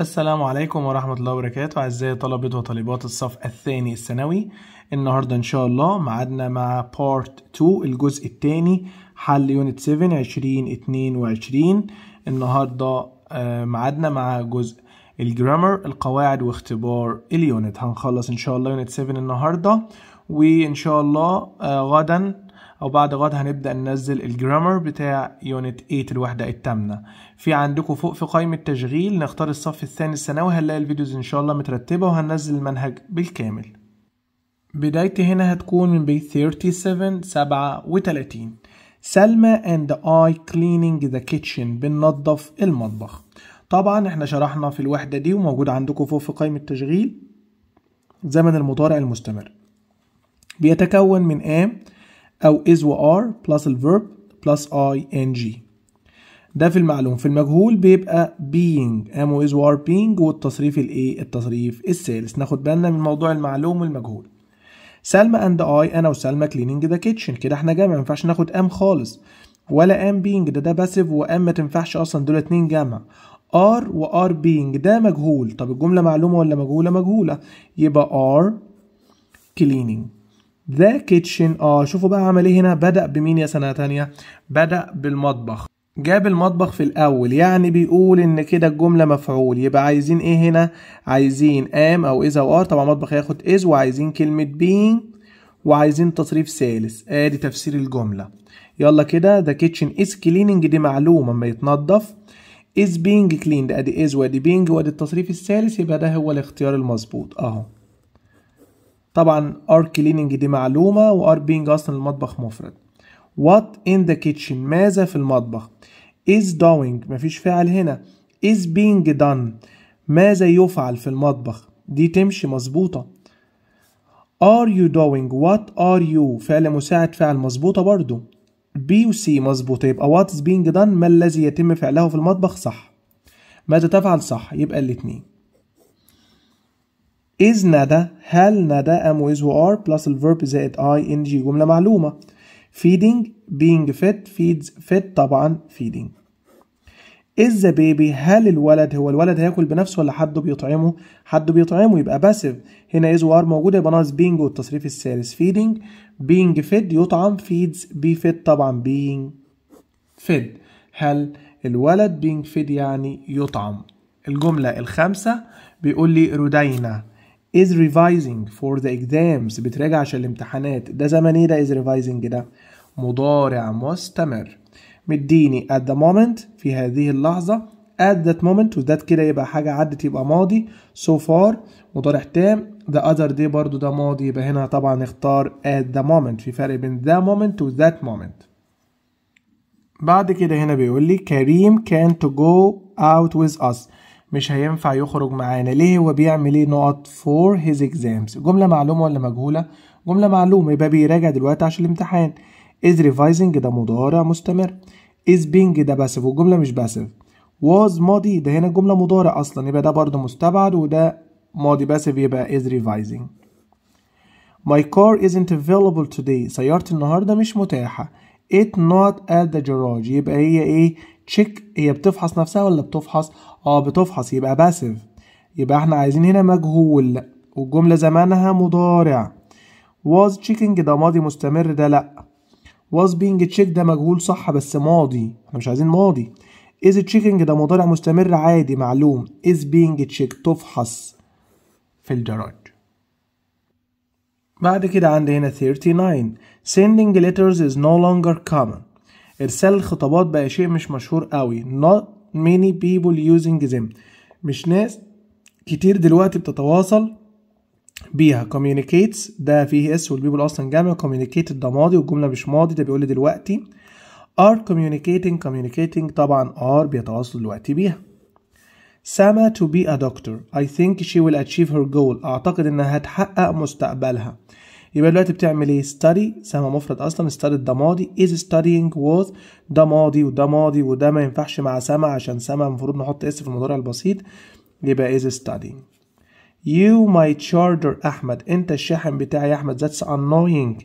السلام عليكم ورحمة الله وبركاته أعزائي طلبة وطالبات الصف الثاني الثانوي النهاردة إن شاء الله معادنا مع بارت 2 الجزء الثاني حل يونت 7 2022 النهاردة آه، معادنا مع جزء الجرامر القواعد واختبار اليونت هنخلص إن شاء الله يونت 7 النهاردة وإن شاء الله آه، غدا او بعد غد هنبدا ننزل الجرامر بتاع يونت 8 الوحده الثامنه في عندكم فوق في قائمه تشغيل نختار الصف الثاني الثانوي هنلاقي الفيديوز ان شاء الله مترتبه وهننزل المنهج بالكامل بدايتي هنا هتكون من بيت 37 37 سلمى اند اي كليننج ذا كيتشن بننظف المطبخ طبعا احنا شرحنا في الوحده دي وموجود عندكم فوق في قائمه التشغيل زمن المضارع المستمر بيتكون من ام أو is و are plus verb plus ing ده في المعلوم في المجهول بيبقى being am is و are being والتصريف الايه التصريف الثالث ناخد بالنا من موضوع المعلوم والمجهول سلمى اند اي انا وسلمى cleaning ذا كيتشن كده احنا جمع ما ينفعش ناخد ام خالص ولا ام being ده ده باسيف وام ما تنفعش اصلا دول اتنين جمع ار وار being ده مجهول طب الجمله معلومه ولا مجهوله مجهوله يبقى ار cleaning ذا كيتشن اه شوفوا بقى عمل ايه هنا بدأ بمين يا سنة تانية بدأ بالمطبخ جاب المطبخ في الأول يعني بيقول إن كده الجملة مفعول يبقى عايزين إيه هنا؟ عايزين ام أو اذا أو طبعا المطبخ هياخد از وعايزين كلمة بين وعايزين تصريف ثالث آدي آه تفسير الجملة يلا كده ذا كيتشن از كليننج دي معلومة أما يتنضف از بينج كليند أدي از وأدي بينج وأدي التصريف الثالث يبقى ده هو الاختيار المظبوط أهو طبعا ار كليننج دي معلومه وار بينج اصلا المطبخ مفرد وات ان ذا كيتشن ماذا في المطبخ is doing مفيش فعل هنا is being done ماذا يفعل في المطبخ دي تمشي مظبوطة are you doing what are you فعل مساعد فعل مظبوطة برضو بي و C مظبوطة يبقى what is being done ما الذي يتم فعله في المطبخ صح ماذا تفعل صح يبقى الاتنين is ندى هل ندى am with who are plus verb زائد I N G جملة معلومة feeding being fed feeds fed طبعا feeding is the baby هل الولد هو الولد هياكل بنفسه ولا حد بيطعمه حد بيطعمه يبقى passive هنا is who are موجودة يبقى ناقص being والتصريف الثالث feeding being fed يطعم feeds be fed طبعا being fed هل الولد being fed يعني يطعم الجملة الخامسة بيقول لي رودينا is revising for the exams بتراجع عشان الامتحانات ده زمن ايه ده is revising ده مضارع مستمر مديني at the moment في هذه اللحظة at that moment وذات كده يبقى حاجة عدت يبقى ماضي so far مضارع تام the other day برضو ده ماضي يبقى هنا طبعا نختار at the moment في فرق بين the moment to that moment بعد كده هنا بيقول لي كريم can to go out with us مش هينفع يخرج معانا ليه هو بيعمل ايه نقط فور هيز اكزامز جملة معلومة ولا مجهولة جملة معلومة يبقى بيراجع دلوقتي عشان الامتحان is revising ده مضارع مستمر is being ده باسف والجملة مش باسف was ماضي ده هنا الجملة مضارع أصلا يبقى ده برضه مستبعد وده ماضي باسف يبقى is revising My car isn't available today سيارتي النهاردة مش متاحة It not at the garage يبقى هي ايه تشيك هي بتفحص نفسها ولا بتفحص اه بتفحص يبقى باسيف يبقى احنا عايزين هنا مجهول والجملة زمانها مضارع was checking ده ماضي مستمر ده لأ was being checked ده مجهول صح بس ماضي احنا مش عايزين ماضي is checking ده مضارع مستمر عادي معلوم is being checked تفحص في الجراج بعد كده عندي هنا 39 sending letters is no longer common إرسال الخطابات بقى شيء مش مشهور قوي not many people using them مش ناس كتير دلوقتي بتتواصل بيها communicates ده فيه اس والبيبل اصلا جامع communicate ده ماضي والجمله مش ماضي ده بيقول دلوقتي are communicating communicating طبعا are بيتواصلوا دلوقتي بيها سما to be a doctor I think she will achieve her goal أعتقد إنها هتحقق مستقبلها يبقى دلوقتي بتعمل ايه study سهم مفرد اصلا studied ده ماضي is studying was ده ماضي وده ماضي وده ما ينفعش مع سما عشان سما المفروض نحط اس في المضارع البسيط يبقى is studying you my charger احمد انت الشاحن بتاعي يا احمد that's annoying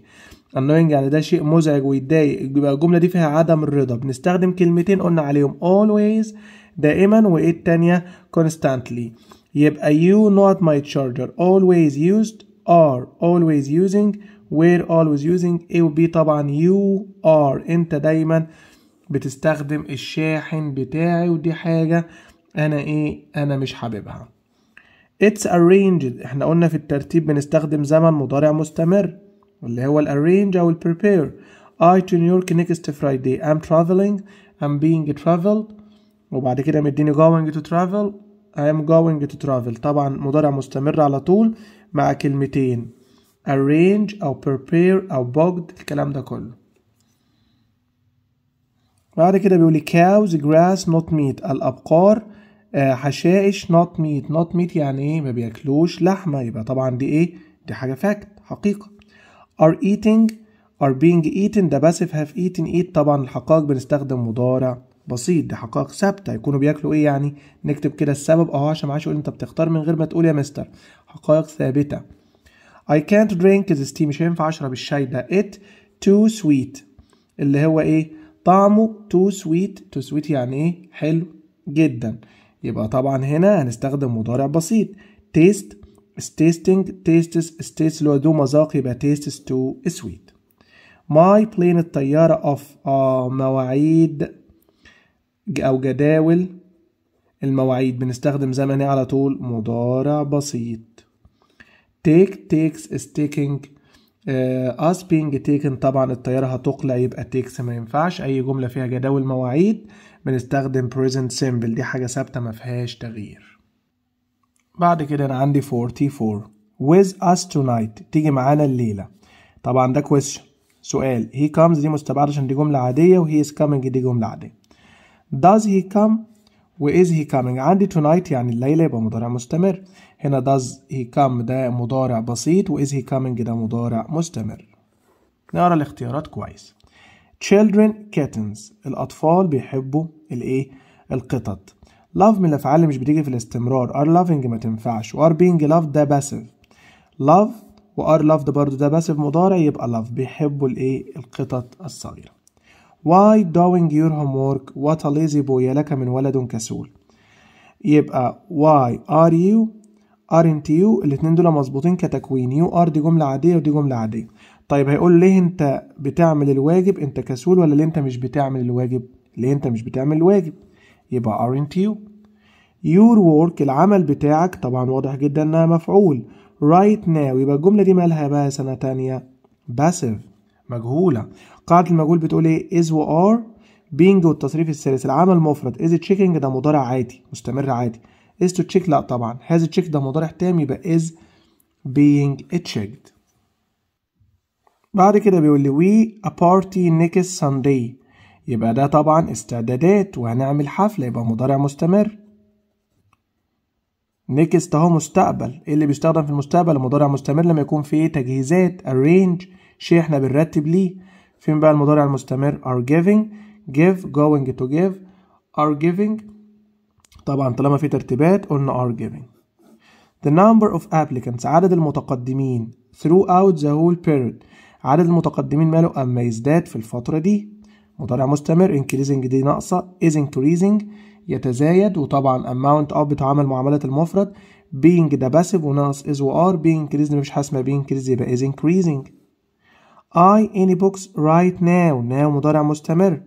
annoying يعني ده شيء مزعج ويتضايق يبقى الجمله دي فيها عدم الرضا بنستخدم كلمتين قلنا عليهم always دائما وايه التانية constantly يبقى you not my charger always used are always using were always using A و B طبعا you are انت دايما بتستخدم الشاحن بتاعي ودي حاجة انا ايه انا مش حاببها it's arranged احنا قلنا في الترتيب بنستخدم زمن مضارع مستمر اللي هو الارينج او prepare I to New York next Friday I'm traveling I'm being traveled وبعد كده مديني going to travel I am going to travel طبعا مضارع مستمر على طول مع كلمتين arrange أو prepare أو bugged الكلام ده كله بعد كده بيقولي cows grass not meat الأبقار آه، حشائش not meat not meat يعني ايه ما بياكلوش لحمة يبقى طبعا دي ايه دي حاجة فاكت حقيقة are eating are being eaten ده passive have eaten eat طبعا الحقائق بنستخدم مضارع بسيط دي حقائق ثابته يكونوا بياكلوا ايه يعني نكتب كده السبب اهو عشان معاش يقول انت بتختار من غير ما تقول يا مستر حقائق ثابته I can't drink this tea مش هينفع اشرب الشاي ده it too sweet اللي هو ايه طعمه too sweet too sweet يعني ايه حلو جدا يبقى طبعا هنا هنستخدم مضارع بسيط taste is tasting tastes is taste اللي هو ذو مذاق يبقى tastes too sweet my plane الطيارة of آه مواعيد أو جداول المواعيد بنستخدم زمني على طول مضارع بسيط take takes is taking uh, آه، us being taken طبعا الطيارة هتقلع يبقى takes ما ينفعش أي جملة فيها جداول مواعيد بنستخدم present simple دي حاجة ثابتة ما فيهاش تغيير بعد كده أنا عندي 44 with us tonight تيجي معانا الليلة طبعا ده question سؤال he comes دي مستبعدة عشان دي جملة عادية وهي is coming دي جملة عادية does he come و is he coming عندي tonight يعني الليلة يبقى مضارع مستمر هنا does he come ده مضارع بسيط و is he coming ده مضارع مستمر نقرا الاختيارات كويس children kittens الأطفال بيحبوا الإيه القطط love من الأفعال اللي مش بتيجي في الاستمرار are loving ما تنفعش و are being loved ده passive love و are loved برضه ده passive مضارع يبقى love بيحبوا الإيه القطط الصغيرة why doing your homework what a lazy boy لك من ولد كسول يبقى why are you aren't you الاتنين دول مظبوطين كتكوين you are دي جملة عادية ودي جملة عادية طيب هيقول ليه انت بتعمل الواجب انت كسول ولا ليه انت مش بتعمل الواجب ليه انت مش بتعمل الواجب يبقى aren't you your work العمل بتاعك طبعا واضح جدا انها مفعول right now يبقى الجملة دي مالها بقى سنة تانية passive مجهولة قاعدة المجهول بتقول ايه is و are being والتصريف الثالث العمل المفرد is checking ده مضارع عادي مستمر عادي is to check لا طبعا has check ده مضارع تام يبقى is being checked بعد كده بيقول لي we a party next Sunday يبقى ده طبعا استعدادات وهنعمل حفلة يبقى مضارع مستمر نيكست اهو مستقبل ايه اللي بيستخدم في المستقبل المضارع مستمر لما يكون في تجهيزات arrange شيء احنا بنرتب ليه فين بقى المضارع المستمر are giving give going to give are giving طبعا طالما في ترتيبات قلنا are giving the number of applicants عدد المتقدمين throughout the whole period عدد المتقدمين ماله أما يزداد في الفترة دي مضارع مستمر increasing دي ناقصة is increasing يتزايد وطبعا amount of بتعامل معاملة المفرد being ده passive وناقص is و are being increased مفيش حاجة اسمها being increased يبقى is increasing I any books right now now مضارع مستمر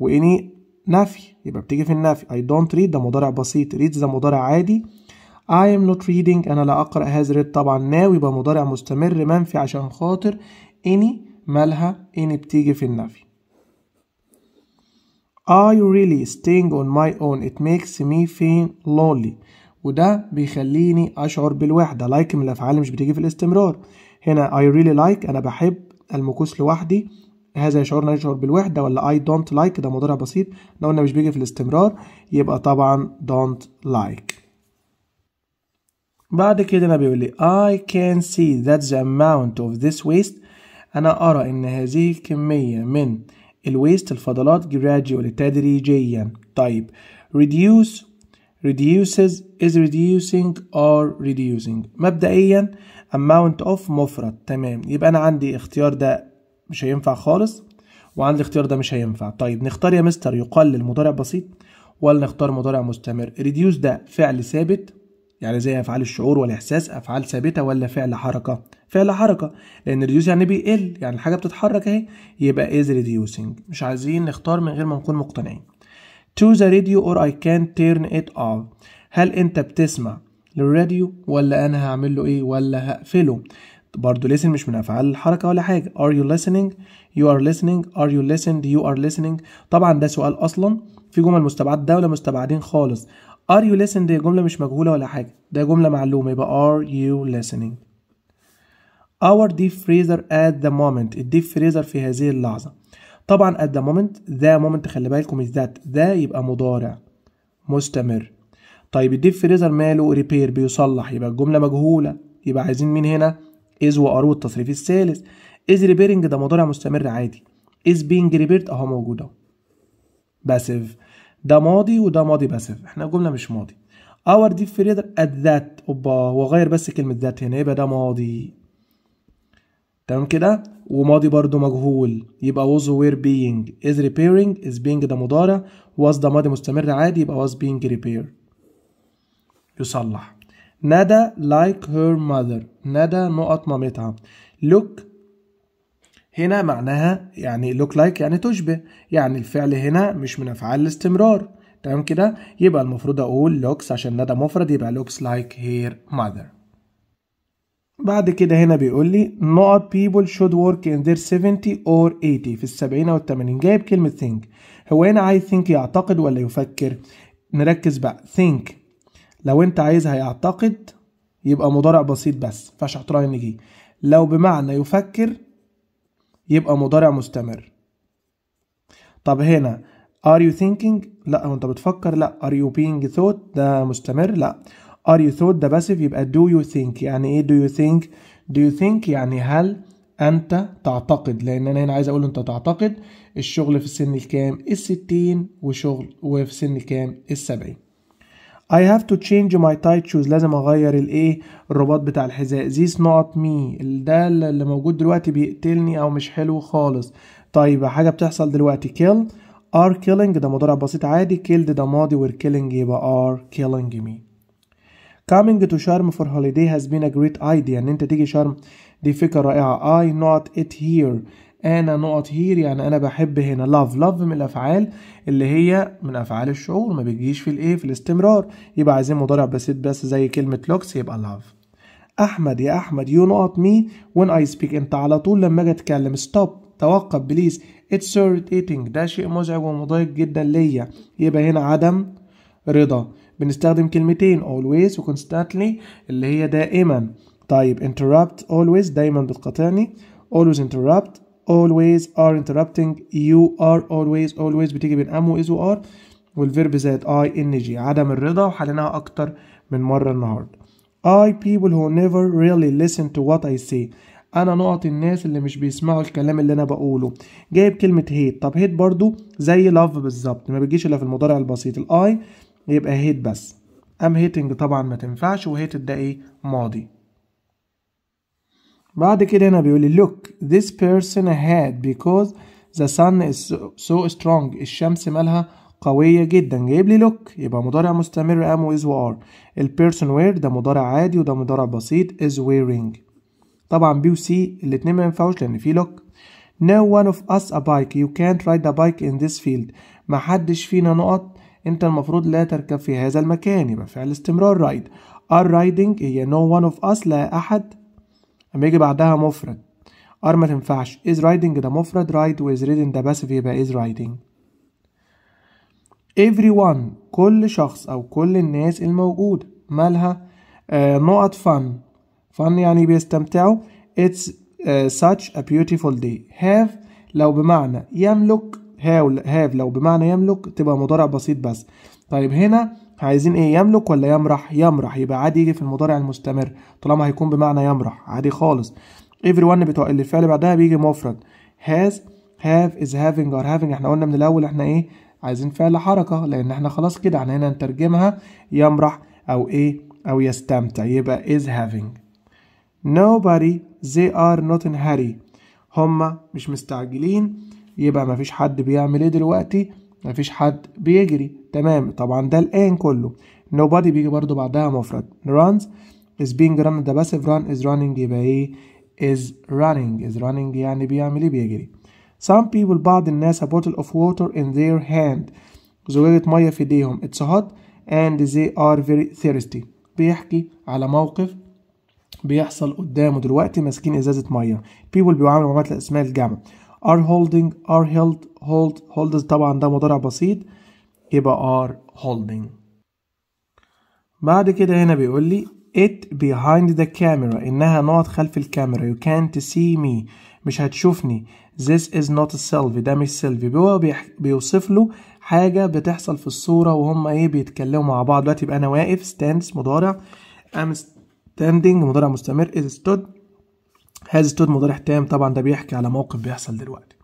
واني نفي يبقى بتيجي في النفي I don't read ده مضارع بسيط reads ده مضارع عادي I am not reading أنا لا أقرأ has read طبعا now يبقى مضارع مستمر منفي عشان خاطر any مالها any بتيجي في النفي I really staying on my own it makes me feel lonely وده بيخليني أشعر بالوحدة like من الأفعال مش بتيجي في الاستمرار هنا I really like أنا بحب الموكوس لوحدي هذا يشعرنا يشعر بالوحدة ولا I don't like ده مضارع بسيط لو قلنا مش بيجي في الاستمرار يبقى طبعا don't like بعد كده انا بيقول لي I can see that the amount of this waste انا ارى ان هذه الكمية من الويست الفضلات gradually تدريجيا طيب reduce reduces is reducing or reducing مبدئيا amount of مفرد تمام يبقى انا عندي اختيار ده مش هينفع خالص وعندي الاختيار ده مش هينفع طيب نختار يا مستر يقلل مضارع بسيط ولا نختار مضارع مستمر ريديوس ده فعل ثابت يعني زي افعال الشعور والاحساس افعال ثابته ولا فعل حركه فعل حركه لان ريديوس يعني بيقل يعني الحاجه بتتحرك اهي يبقى از ريديوسنج مش عايزين نختار من غير ما نكون مقتنعين to the radio or I كان turn it off هل انت بتسمع للراديو ولا انا هعمل له ايه ولا هقفله برضه listen مش من افعال الحركه ولا حاجه are you listening you are listening are you listened you are listening طبعا ده سؤال اصلا في جمل مستبعد ده ولا مستبعدين خالص are you listening دي جمله مش مجهوله ولا حاجه ده جمله معلومه يبقى are you listening our deep freezer at the moment الديب فريزر في هذه اللحظه طبعا at the moment the moment خلي بالكم is that ده يبقى مضارع مستمر طيب الديب فريزر ماله ريبير بيصلح يبقى الجمله مجهوله يبقى عايزين مين هنا از وارو التصريف الثالث از ريبيرنج ده مضارع مستمر عادي از بينج ريبيرت اهو موجود اهو باسيف ده ماضي وده ماضي باسيف احنا الجمله مش ماضي اور ديب فريزر ات ذات اوبا هو غير بس كلمه ذات هنا يبقى ده ماضي تمام كده وماضي برضو مجهول يبقى was were being is repairing is being ده مضارع was ده ماضي مستمر عادي يبقى was being repaired يصلح ندى like her mother ندى نقط مامتها look هنا معناها يعني look like يعني تشبه يعني الفعل هنا مش من افعال الاستمرار تمام كده يبقى المفروض اقول looks عشان ندى مفرد يبقى looks like her mother بعد كده هنا بيقول لي نقط people should work in their 70 or 80 في السبعين أو الثمانين جايب كلمة think هو هنا عايز think يعتقد ولا يفكر نركز بقى think لو انت عايز هيعتقد يبقى مضارع بسيط بس فاش احط راي جي لو بمعنى يفكر يبقى مضارع مستمر طب هنا are you thinking لا هو انت بتفكر لا are you being thought ده مستمر لا are you thought ده باسف يبقى do you think يعني ايه do you think do you think يعني هل انت تعتقد لان انا هنا عايز اقول انت تعتقد الشغل في السن الكام الستين وشغل وفي سن الكام السبعين I have to change my tight shoes لازم اغير الايه الرباط بتاع الحذاء this not me ده اللي موجود دلوقتي بيقتلني او مش حلو خالص طيب حاجه بتحصل دلوقتي kill are killing ده مضارع بسيط عادي killed ده ماضي were killing يبقى are killing me coming to charm for holiday has been a great idea ان انت تيجي شرم دي فكره رائعه I not it here انا نقط هير يعني انا بحب هنا لاف لاف من الافعال اللي هي من افعال الشعور ما بتجيش في الايه في الاستمرار يبقى عايزين مضارع بسيط بس زي كلمه لوكس يبقى لاف احمد يا احمد يو نقط مي وين اي سبيك انت على طول لما اجي اتكلم ستوب توقف بليز اتس irritating ده شيء مزعج ومضايق جدا ليا يبقى هنا عدم رضا بنستخدم كلمتين always و اللي هي دائما طيب interrupt always دايما بتقاطعني always interrupt always are interrupting you are always always بتيجي بين am و is و are والفيرب زائد I ing عدم الرضا وحليناها أكتر من مرة النهاردة I people who never really listen to what I say أنا نقط الناس اللي مش بيسمعوا الكلام اللي أنا بقوله جايب كلمة هيت طب هيت برضو زي love بالظبط ما بيجيش إلا في المضارع البسيط الآي يبقى هيت بس أم هيتنج طبعا ما تنفعش وهيت ده إيه ماضي بعد كده هنا بيقول لي look this person had because the sun is so strong الشمس مالها قوية جدا جايب لي look يبقى مضارع مستمر am with وار ال person wear ده مضارع عادي وده مضارع بسيط is wearing طبعا بي وسي الاتنين ما ينفعوش لأن في look no one of us a bike you can't ride a bike in this field محدش فينا نقط انت المفروض لا تركب في هذا المكان يبقى فعل استمرار ride are riding هي no one of us لا أحد لما يجي بعدها مفرد ار ما تنفعش is riding ده مفرد رايد و is ridden ده باسف يبقى is riding everyone كل شخص او كل الناس الموجودة مالها آه نقط fun fun يعني بيستمتعوا it's uh, such a beautiful day have لو بمعنى يملك have لو بمعنى يملك تبقى مضارع بسيط بس طيب هنا عايزين ايه يملك ولا يمرح يمرح يبقى عادي يجي في المضارع المستمر طالما هيكون بمعنى يمرح عادي خالص everyone بتوع اللي الفعل بعدها بيجي مفرد has have is having are having احنا قلنا من الاول احنا ايه عايزين فعل حركة لان احنا خلاص كده احنا هنا نترجمها يمرح او ايه او يستمتع يبقى is having nobody they are not in hurry هما مش مستعجلين يبقى مفيش حد بيعمل ايه دلوقتي مفيش حد بيجري تمام طبعا ده الان كله nobody بيجي برضو بعدها مفرد runs is being run ده passive run is running يبقى ايه is running is running يعني بيعمل ايه بيجري some people بعض الناس a bottle of water in their hand زجاجة مية في ايديهم it's hot and they are very thirsty بيحكي على موقف بيحصل قدامه دلوقتي ماسكين ازازة مية people بيعاملوا معاملة اسمها الجامعة ار holding ار held hold hold طبعا ده مضارع بسيط يبقى ار holding بعد كده هنا بيقول لي it behind the camera انها نقط خلف الكاميرا you can't see me مش هتشوفني this is not a selfie ده مش selfie هو بيوصف له حاجة بتحصل في الصورة وهم ايه بيتكلموا مع بعض دلوقتي يبقى انا واقف stands مضارع I'm standing مضارع مستمر is stood has stood مضارع تام طبعا ده بيحكي على موقف بيحصل دلوقتي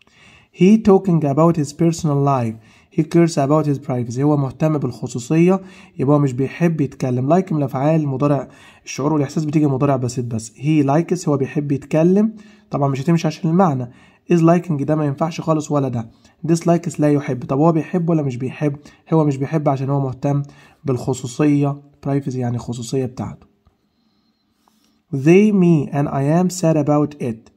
he talking about his personal life he cares about his privacy هو مهتم بالخصوصية يبقى هو مش بيحب يتكلم like من الأفعال المضارع الشعور والإحساس بتيجي مضارع بسيط بس he likes هو بيحب يتكلم طبعا مش هتمشي عشان المعنى is liking ده ما ينفعش خالص ولا ده dislikes لا يحب طب هو بيحب ولا مش بيحب هو مش بيحب عشان هو مهتم بالخصوصية privacy يعني الخصوصية بتاعته they me and I am sad about it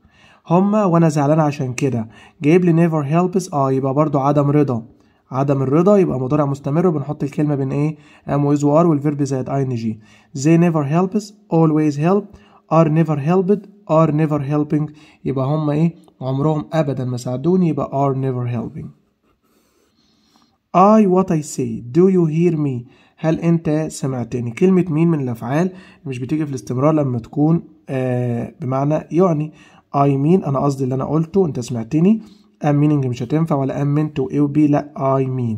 هما وانا زعلان عشان كده جايب لي never helps اه يبقى برضو عدم رضا عدم الرضا يبقى مضارع مستمر وبنحط الكلمه بين ايه ام with وار والفيرب زائد ان جي they never help us always help are never helped are never helping يبقى هما ايه عمرهم ابدا ما ساعدوني يبقى are never helping I what I say do you hear me هل انت سمعتني كلمة مين من الافعال مش بتيجي في الاستمرار لما تكون آه بمعنى يعني I mean انا قصدي اللي انا قلته انت سمعتني I'm meaning مش هتنفع ولا ام منت واي وبي لا I mean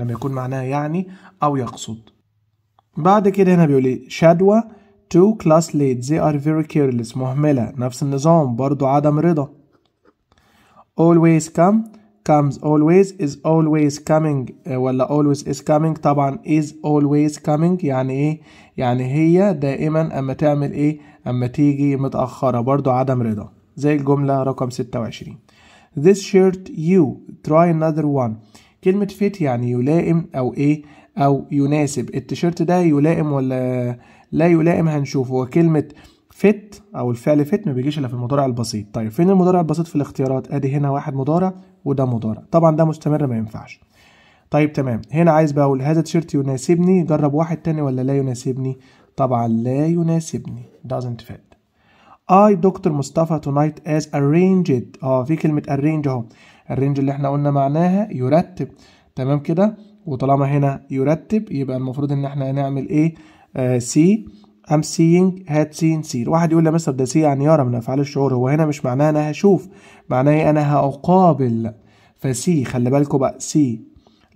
لما يكون معناها يعني او يقصد بعد كده هنا بيقول لي إيه؟ شدوى to class late they are very careless مهملة نفس النظام برضو عدم رضا always come comes always is always coming eh, ولا always is coming طبعا is always coming يعني ايه يعني هي دائما اما تعمل ايه اما تيجي متأخرة برضو عدم رضا زي الجملة رقم 26 this shirt you try another one كلمة fit يعني يلائم او ايه او يناسب التيشيرت ده يلائم ولا لا يلائم هنشوف هو كلمة او الفعل fit ما بيجيش الا في المضارع البسيط طيب فين المضارع البسيط في الاختيارات ادي هنا واحد مضارع وده مضارع طبعا ده مستمر ما ينفعش طيب تمام هنا عايز بقى اقول هذا تيشيرت يناسبني جرب واحد تاني ولا لا يناسبني طبعا لا يناسبني doesn't fit I دكتور مصطفى tonight as arranged اه في كلمة arrange اهو arrange اللي احنا قلنا معناها يرتب تمام كده وطالما هنا يرتب يبقى المفروض ان احنا هنعمل ايه آه سي I'm seeing had seen seen واحد يقول لي مستر ده سي يعني يرى من أفعال الشعور هو هنا مش معناه أنا هشوف معناه أنا هأقابل فسي خلي بالكوا بقى سي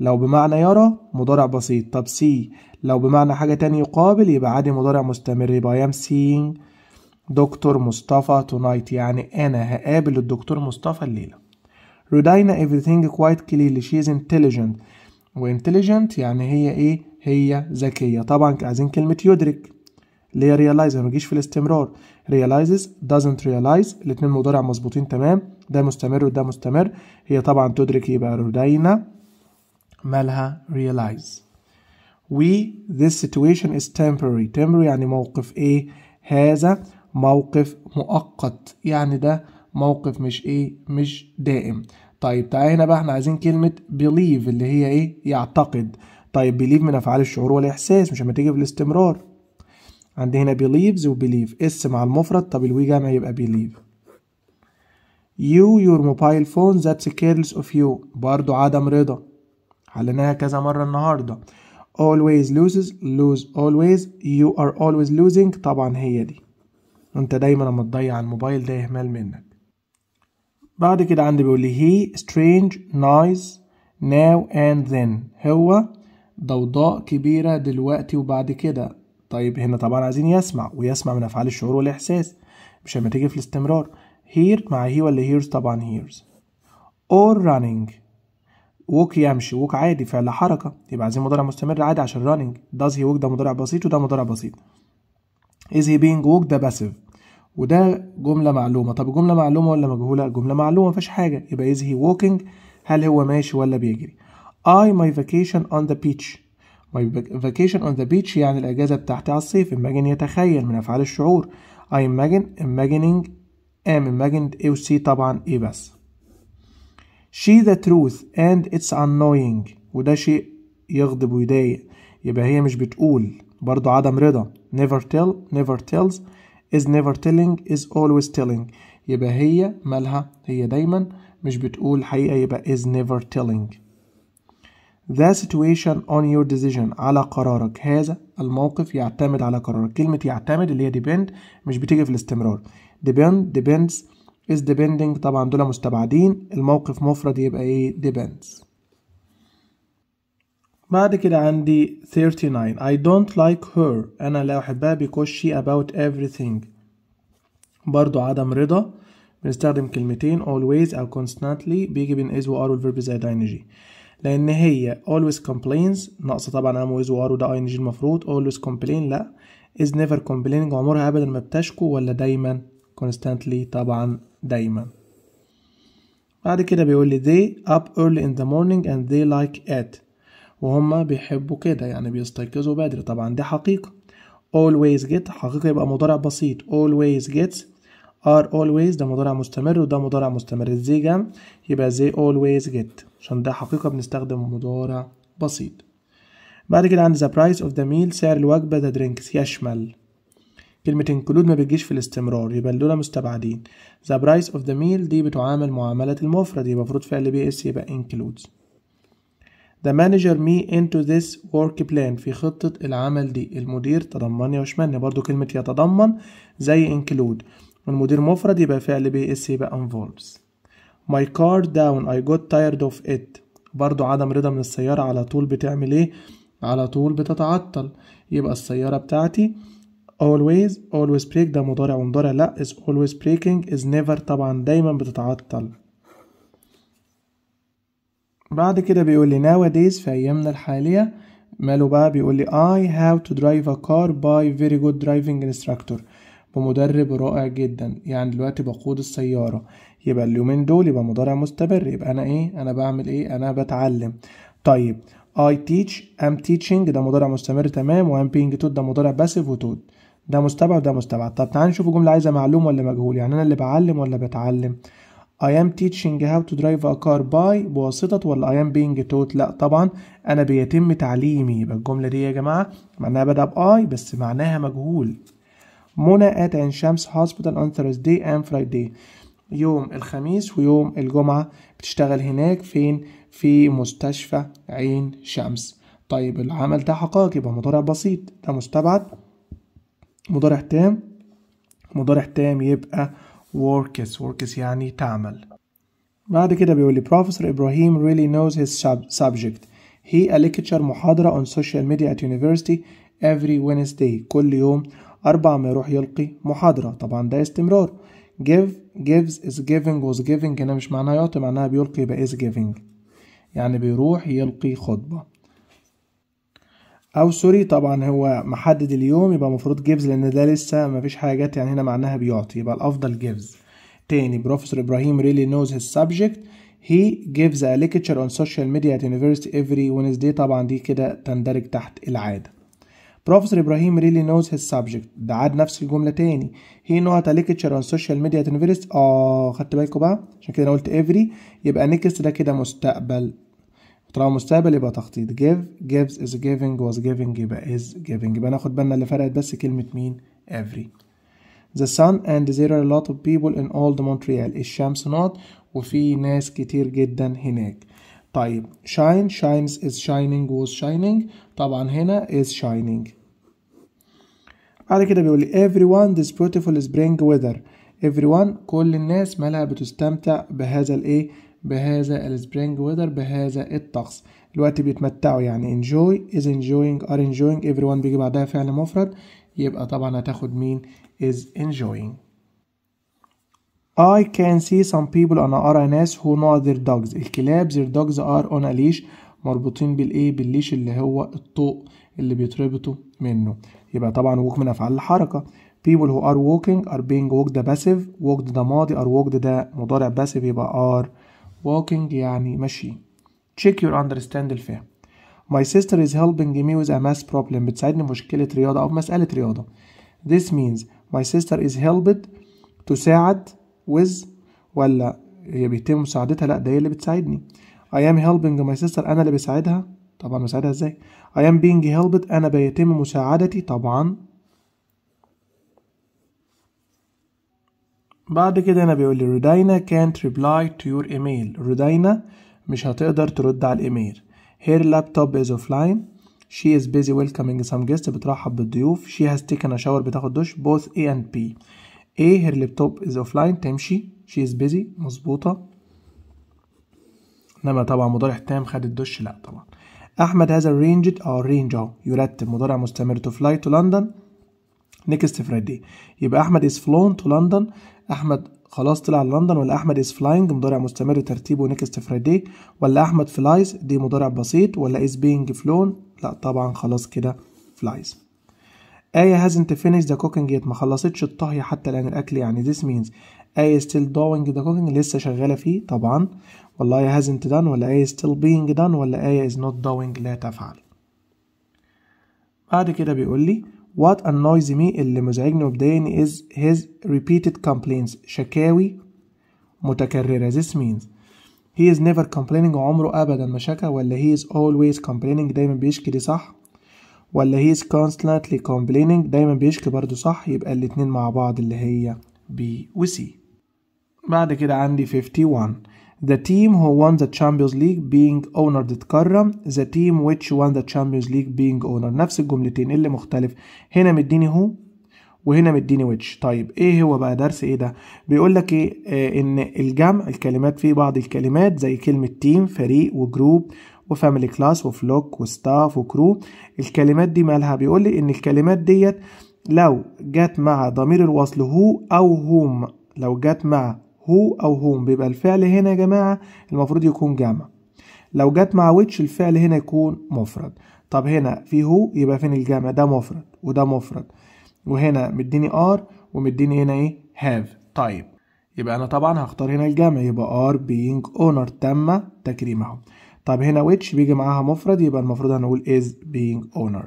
لو بمعنى يرى مضارع بسيط طب سي لو بمعنى حاجة تاني يقابل يبقى عادي مضارع مستمر يبقى I'm seeing دكتور مصطفى tonight يعني أنا هقابل الدكتور مصطفى الليلة رودينا everything quite clearly she is intelligent و intelligent يعني هي إيه هي ذكية طبعا عايزين كلمة يدرك اللي هي realize ما بيجيش في الاستمرار realizes doesn't realize الاثنين مضارع مظبوطين تمام ده مستمر وده مستمر هي طبعا تدرك يبقى رودينا مالها realize و this situation is temporary temporary يعني موقف ايه هذا موقف مؤقت يعني ده موقف مش ايه مش دائم طيب تعالى هنا بقى احنا عايزين كلمة believe اللي هي ايه يعتقد طيب believe من افعال الشعور والاحساس مش لما تيجي في الاستمرار عندي هنا believes believe اس مع المفرد طب الوي جمع يبقى believe You your mobile phone that's careless of you برضو عدم رضا حليناها كذا مرة النهاردة always loses lose always you are always losing طبعا هي دي انت دايما لما تضيع الموبايل ده اهمال منك بعد كده عندي بيقول لي he strange noise now and then هو ضوضاء كبيرة دلوقتي وبعد كده طيب هنا طبعا عايزين يسمع ويسمع من أفعال الشعور والإحساس مش لما تيجي في الاستمرار هير مع هي ولا هيرز طبعا هيرز اور رانينج ووك يمشي ووك عادي فعل حركة يبقى عايزين مضارع مستمر عادي عشان رانينج داز هي ووك ده مضارع بسيط وده مضارع بسيط از هي بينج ووك ده باسيف وده جملة معلومة طب الجملة معلومة ولا مجهولة جملة معلومة مفيش حاجة يبقى از هي ووكينج هل هو ماشي ولا بيجري اي ماي فاكيشن اون ذا بيتش My vacation on the beach يعني الأجازة بتاعتي على الصيف imagine يتخيل من أفعال الشعور I imagine imagining am imagined A و C طبعا A بس She the truth and it's annoying وده شيء يغضب ويضايق يبقى هي مش بتقول برضو عدم رضا never tell never tells is never telling is always telling يبقى هي مالها هي دايما مش بتقول حقيقة يبقى is never telling the situation on your decision على قرارك هذا الموقف يعتمد على قرارك كلمة يعتمد اللي هي depend مش بتيجي في الاستمرار depend depends is depending طبعا دول مستبعدين الموقف مفرد يبقى ايه depends بعد كده عندي 39 I don't like her أنا لا أحبها because she about everything برضو عدم رضا بنستخدم كلمتين always أو constantly بيجي بين is و are والverb زائد ing لان هي always complains ناقصه طبعا ام ويز وار وده اي جي المفروض always complain لا is never complaining عمرها ابدا ما بتشكو ولا دايما constantly طبعا دايما بعد كده بيقول لي they up early in the morning and they like it وهما بيحبوا كده يعني بيستيقظوا بدري طبعا دي حقيقة always get حقيقة يبقى مضارع بسيط always gets ار always ده مضارع مستمر وده مضارع مستمر ازاي جمع يبقى زي always get عشان ده حقيقة بنستخدم مضارع بسيط بعد كده عند the price of the meal سعر الوجبة the drinks يشمل كلمة include ما بتجيش في الاستمرار يبقى دول مستبعدين the price of the meal دي بتعامل معاملة المفرد يبقى مفروض فعل بي اس يبقى includes the manager me into this work plan في خطة العمل دي المدير تضمني وشملني برضو كلمة يتضمن زي include والمدير مفرد يبقى فعل بي اس يبقى انفولفز my car down I got tired of it برضو عدم رضا من السيارة على طول بتعمل ايه على طول بتتعطل يبقى السيارة بتاعتي always always break ده مضارع ومضارع لا is always breaking is never طبعا دايما بتتعطل بعد كده بيقول لي nowadays في أيامنا الحالية ماله بقى بيقول لي I have to drive a car by very good driving instructor بمدرب رائع جدا يعني دلوقتي بقود السيارة يبقى اليومين دول يبقى مضارع مستمر يبقى أنا إيه أنا بعمل إيه أنا بتعلم طيب I teach I'm teaching ده مضارع مستمر تمام و I'm being taught ده مضارع باسف وتود ده مستبعد ده مستبعد طب تعال نشوف الجملة عايزة معلوم ولا مجهول يعني أنا اللي بعلم ولا بتعلم I am teaching how to drive a car by بواسطة ولا I am being taught لا طبعا أنا بيتم تعليمي يبقى الجملة دي يا جماعة معناها بدأ بآي بس معناها مجهول منى ات عين شمس هوسبيتال on Thursday and Friday يوم الخميس ويوم الجمعة بتشتغل هناك فين في مستشفى عين شمس طيب العمل ده حقائق يبقى مضارع بسيط ده مستبعد مضارع تام مضارع تام يبقى works works يعني تعمل بعد كده بيقول لي بروفيسور إبراهيم really knows his subject he a lecture محاضرة on social media at university every Wednesday كل يوم أربعة ما يروح يلقي محاضرة طبعا ده استمرار give gives is giving was giving هنا مش معناها يعطي معناها بيلقي يبقى is giving يعني بيروح يلقي خطبة أو سوري طبعا هو محدد اليوم يبقى المفروض gives لأن ده لسه مفيش حاجة جت يعني هنا معناها بيعطي يبقى الأفضل gives تاني بروفيسور إبراهيم really knows his subject he gives a lecture on social media at university every Wednesday طبعا دي كده تندرج تحت العادة بروفيسور ابراهيم really knows his subject. ده عاد نفس الجمله تاني He a lecture on social media at university. اه خدت بالكوا بقى عشان كده انا قلت every يبقى next ده كده مستقبل طالما مستقبل يبقى تخطيط Give gives is giving was giving يبقى is giving. يبقى ناخد بالنا اللي فرقت بس كلمه مين every. The sun and there are a lot of people in old Montreal الشمس نوت وفي ناس كتير جدا هناك طيب shine shines is shining was shining طبعا هنا is shining بعد كده بيقول everyone this beautiful spring weather everyone كل الناس مالها بتستمتع بهذا الايه بهذا السبرينج ويذر بهذا الطقس الوقت بيتمتعوا يعني enjoy is enjoying are enjoying everyone بيجي بعدها فعل مفرد يبقى طبعا هتاخد مين is enjoying I can see some people أنا أرى ناس who know their dogs الكلاب their dogs are on a leash مربوطين بالإيه بالليش اللي هو الطوق اللي بيتربطوا منه يبقى طبعا walk من أفعال الحركة people who are walking are being walked ده passive walked ده ماضي are walked ده مضارع passive يبقى are walking يعني ماشيين check your understand الفهم My sister is helping me with a math problem بتساعدني في مشكلة رياضة أو مسألة رياضة This means my sister is helped تساعد with ولا هي بيتم مساعدتها لا ده هي اللي بتساعدني I am helping my sister أنا اللي بساعدها طبعا بساعدها ازاي I am being helped أنا بيتم مساعدتي طبعا بعد كده هنا بيقول لي رودينا can't reply to your email رودينا مش هتقدر ترد على الايميل her laptop is offline she is busy welcoming some guests بترحب بالضيوف she has taken a shower بتاخد دش both A and B ايه هير لابتوب از اوف لاين تمشي شي از بيزي مظبوطه انما طبعا مضارع تام خد الدش لا طبعا احمد هذا الرينج اه الرينج اهو يرتب مضارع مستمر تو فلاي تو لندن نيكست فرايداي يبقى احمد از فلون تو لندن احمد خلاص طلع لندن ولا احمد از فلاينج مضارع مستمر ترتيبه نيكست فرايداي ولا احمد فلايز دي مضارع بسيط ولا از بينج فلون لا طبعا خلاص كده فلايز آية hasn't finished the cooking yet ما خلصتش الطهي حتى الآن الأكل يعني this means آية still doing the cooking لسه شغالة فيه طبعا ولا آية hasn't done ولا آية still being done ولا آية is not doing لا تفعل بعد كده بيقول لي what annoys me اللي مزعجني وبضايقني is his repeated complaints شكاوي متكررة this means he is never complaining عمره أبدا ما شكا ولا he is always complaining دايما بيشكي دي صح ولا هيز constantly complaining دايما بيشكي برضو صح يبقى الاتنين مع بعض اللي هي B و C بعد كده عندي 51 The team who won the Champions League being owner تتكرم The team which won the Champions League being owner نفس الجملتين اللي مختلف هنا مديني هو وهنا مديني which طيب ايه هو بقى درس ايه ده بيقول لك ايه آه ان الجمع الكلمات فيه بعض الكلمات زي كلمه تيم فريق وجروب وفاميلي كلاس وفلوك وستاف وكرو الكلمات دي مالها بيقول لي ان الكلمات ديت لو جت مع ضمير الوصل هو او هوم لو جت مع هو او هوم بيبقى الفعل هنا يا جماعه المفروض يكون جمع لو جت مع ويتش الفعل هنا يكون مفرد طب هنا في هو يبقى فين الجمع ده مفرد وده مفرد وهنا مديني ار ومديني هنا ايه هاف طيب يبقى انا طبعا هختار هنا الجمع يبقى ار بينج اونر تم تكريمه طب هنا which بيجي معاها مفرد يبقى المفروض هنقول is being owner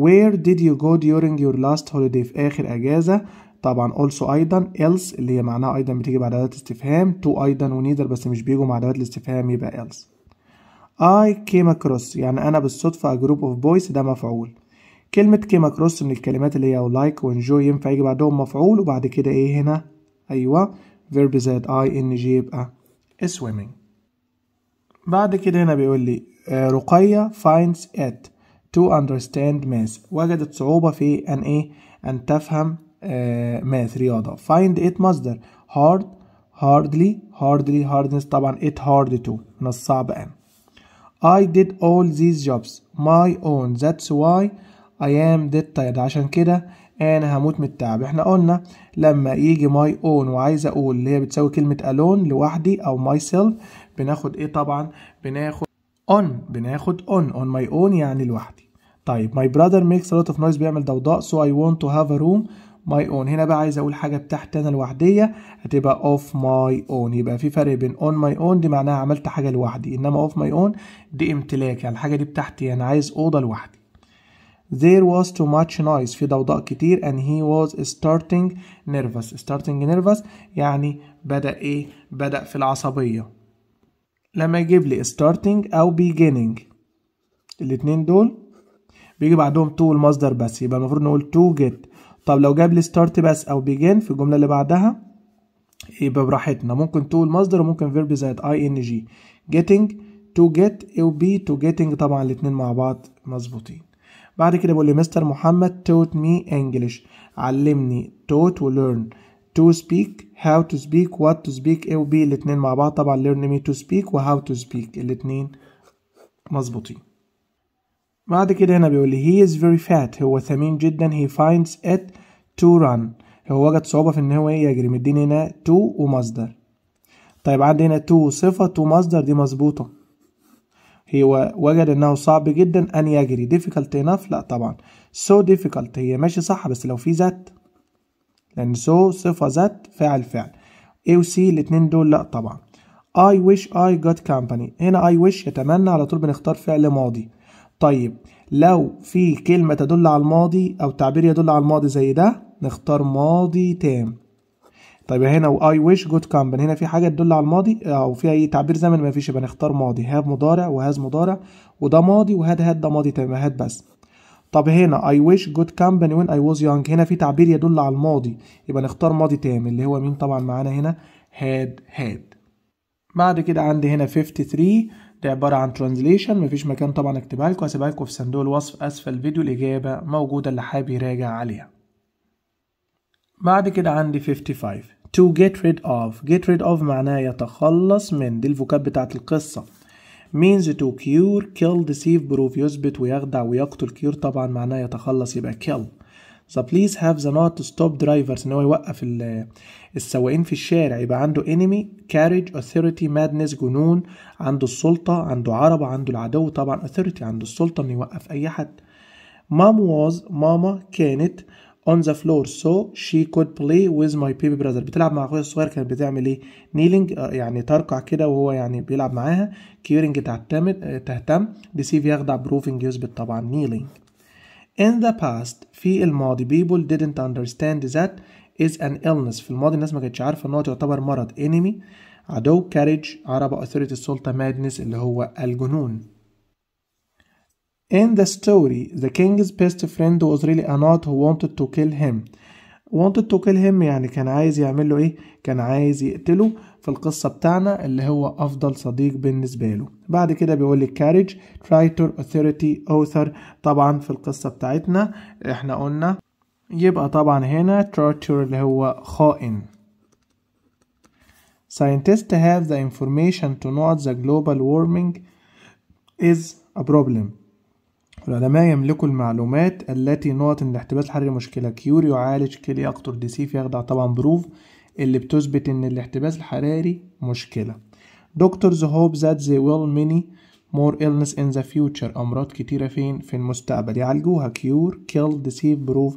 where did you go during your last holiday في آخر أجازة طبعا also أيضا else اللي هي معناها أيضا بتيجي بعد أدوات استفهام to أيضا ونيدر بس مش بيجوا مع أدوات الاستفهام يبقى else I came across يعني أنا بالصدفة a group of boys ده مفعول كلمة came across من الكلمات اللي هي like enjoy ينفع يجي بعدهم مفعول وبعد كده إيه هنا أيوه verb زائد ing يبقى swimming بعد كده هنا بيقول لي رقية finds it to understand math وجدت صعوبة في أن إيه أن تفهم math رياضة find it مصدر hard hardly hardly hardness طبعا it hard to من الصعب أن I did all these jobs my own that's why I am that tired عشان كده انا هموت من التعب احنا قلنا لما يجي ماي اون وعايز اقول اللي هي بتساوي كلمه الون لوحدي او ماي سيلف بناخد ايه طبعا بناخد اون بناخد اون اون ماي اون يعني لوحدي طيب my brother makes a lot of noise بيعمل ضوضاء so I want to have a room my own هنا بقى عايز اقول حاجه بتاعتي انا لوحديه هتبقى off my own يبقى في فرق بين on my own دي معناها عملت حاجه لوحدي انما off my own دي امتلاك يعني الحاجه دي بتاعتي يعني انا عايز اوضه لوحدي there was too much noise في ضوضاء كتير and he was starting nervous starting nervous يعني بدأ ايه بدأ في العصبية لما يجيب لي starting أو beginning الاتنين دول بيجي بعدهم تو المصدر بس يبقى المفروض نقول تو جيت طب لو جاب لي start بس أو begin في الجملة اللي بعدها يبقى براحتنا ممكن تو المصدر وممكن فيرب زائد اي ان جي getting to get او be to getting طبعا الاتنين مع بعض مظبوطين بعد كده بقول لي مستر محمد taught me English علمني taught و learn to speak how to speak what to speak A و B الاتنين مع بعض طبعا learn me to speak و how to speak الاتنين مظبوطين بعد كده هنا بيقول لي he is very fat هو ثمين جدا he finds it to run هو وجد صعوبة في ان هو ايه يجري مديني هنا to ومصدر طيب عندي هنا to صفة to مصدر دي مظبوطة هي وجد انه صعب جدا ان يجري difficult enough لا طبعا so difficult هي ماشي صح بس لو في ذات لان so صفة ذات فعل فعل A و C الاتنين دول لا طبعا I wish I got company هنا I wish يتمنى على طول بنختار فعل ماضي طيب لو في كلمة تدل على الماضي أو تعبير يدل على الماضي زي ده نختار ماضي تام طيب هنا I ويش جود company هنا في حاجه تدل على الماضي او في اي تعبير زمن ما فيش يبقى نختار ماضي هاف مضارع وهاز مضارع وده ماضي وهاد هاد ده ماضي تمام طيب، هاد بس طب هنا اي ويش جود company وين اي واز يونج هنا في تعبير يدل على الماضي يبقى نختار ماضي تام اللي هو مين طبعا معانا هنا هاد هاد بعد كده عندي هنا 53 ده عبارة عن ترانزليشن مفيش مكان طبعا اكتبها لكم هسيبها لكم في صندوق الوصف اسفل الفيديو الاجابة موجودة اللي حابب يراجع عليها بعد كده عندي 55 to get rid of get rid of معناه يتخلص من دي الفوكاب بتاعت القصة means to cure kill deceive prove يثبت ويخدع ويقتل cure طبعا معناه يتخلص يبقى kill so please have the not to stop drivers ان هو يوقف السواقين في الشارع يبقى عنده enemy carriage authority madness جنون عنده السلطة عنده عربة عنده العدو طبعا authority عنده السلطة انه يوقف اي حد mom was ماما كانت on the floor so she could play with my baby brother بتلعب مع اخويا الصغير كانت بتعمل ايه kneeling يعني تركع كده وهو يعني بيلعب معاها caring تعتمد تهتم deceive يخدع proving يثبت طبعا kneeling in the past في الماضي people didn't understand that is an illness في الماضي الناس ما كانتش عارفه ان هو تعتبر مرض enemy عدو carriage عربة authority السلطة madness اللي هو الجنون In the story, the king's best friend was really a knight who wanted to kill him. wanted to kill him يعني كان عايز يعمل له ايه كان عايز يقتله في القصة بتاعنا اللي هو أفضل صديق بالنسبة له بعد كده بيقول لي كارج ترايتور authority أوثر طبعا في القصة بتاعتنا احنا قلنا يبقى طبعا هنا ترايتور اللي هو خائن Scientists have the information to know the global warming is a problem العلماء يملكوا المعلومات التي نقط ان الاحتباس الحراري مشكلة كيور يعالج كلي أكتر ديسيف يخضع طبعا بروف اللي بتثبت ان الاحتباس الحراري مشكلة دكتورز هوب that زي will many more illness in the future أمراض كتيرة فين في المستقبل يعالجوها كيور كيل deceive بروف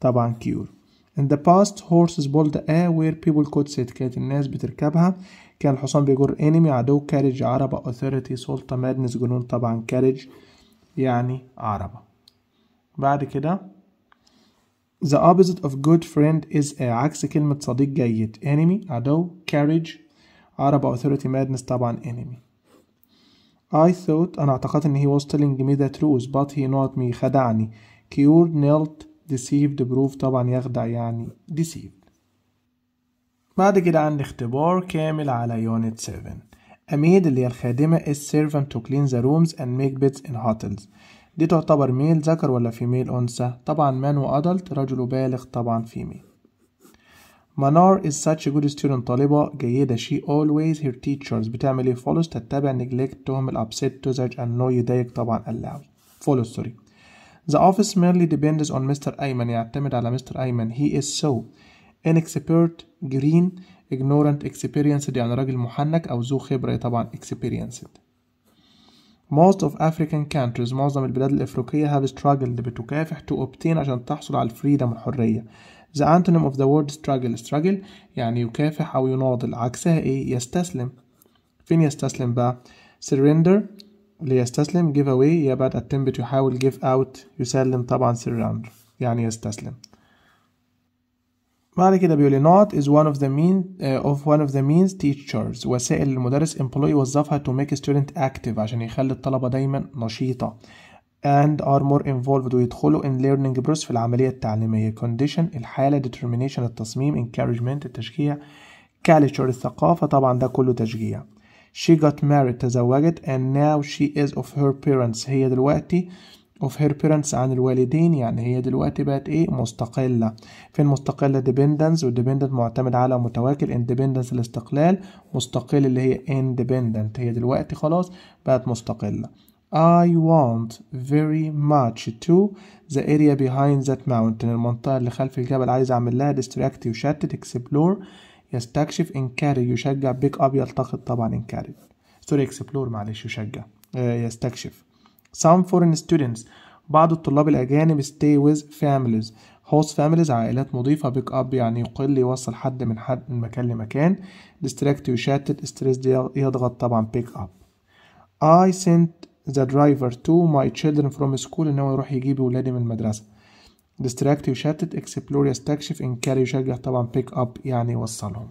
طبعا كيور In the past horses pulled a where people could sit كانت الناس بتركبها كان الحصان بيجر enemy عدو carriage عربة authority سلطة madness جنون طبعا carriage يعني عربة بعد كده The opposite of good friend is a عكس كلمة صديق جيد enemy عدو carriage عربة authority madness طبعا enemy I thought أنا اعتقدت إن he was telling me the truth but he not me خدعني cured knelt deceived proved طبعا يخدع يعني deceived بعد كده عندي اختبار كامل على unit 7 A maid اللي هي الخادمة is servant to clean the rooms and make beds in hotels دي تعتبر ميل ذكر ولا فيميل أنثى طبعا man وأدلت رجل وبالغ طبعا فيميل Manar is such a good student طالبة جيدة she always her teachers بتعمل ايه follows تتبع neglect تهمل upset تزعج annoy يضايق طبعا allow follows sorry The office merely depends on Mr. أيمن يعتمد على Mr. أيمن he is so inexpert green ignorant experienced يعني راجل محنك أو ذو خبرة طبعا experienced Most of African countries معظم البلاد الإفريقية have struggled بتكافح to obtain عشان تحصل على الفريدم الحرية The antonym of the word struggle struggle يعني يكافح أو يناضل عكسها إيه يستسلم فين يستسلم بقى surrender اللي يستسلم give away يبعد attempt يحاول give out يسلم طبعا surrender يعني يستسلم بعد W. not is one of the means uh, of one of the means teachers وسائل المدرس employee يوظفها to make a student active عشان يخلي الطلبة دايما نشيطة and are more involved ويدخلوا in learning process في العملية التعليمية condition الحالة determination التصميم encouragement التشجيع culture الثقافة طبعا ده كله تشجيع she got married تزوجت and now she is of her parents هي دلوقتي of her parents عن الوالدين يعني هي دلوقتي بقت ايه مستقله فين مستقله dependence و dependent معتمد على متواكل independence الاستقلال مستقل اللي هي اندبندنت هي دلوقتي خلاص بقت مستقله I want very much to the area behind that mountain المنطقة اللي خلف الجبل عايز أعمل لها distract يشتت explore يستكشف encourage يشجع pick up يلتقط طبعا encourage سوري explore معلش يشجع آه، يستكشف Some foreign students بعض الطلاب الأجانب stay with families host families عائلات مضيفة pick up يعني يقل يوصل حد من حد من مكان لمكان distract يشتت stress يضغط طبعا pick up I sent the driver to my children from school إن هو يروح يجيب ولادي من المدرسة distract يشتت explore يستكشف انكار يشجع طبعا pick up يعني يوصلهم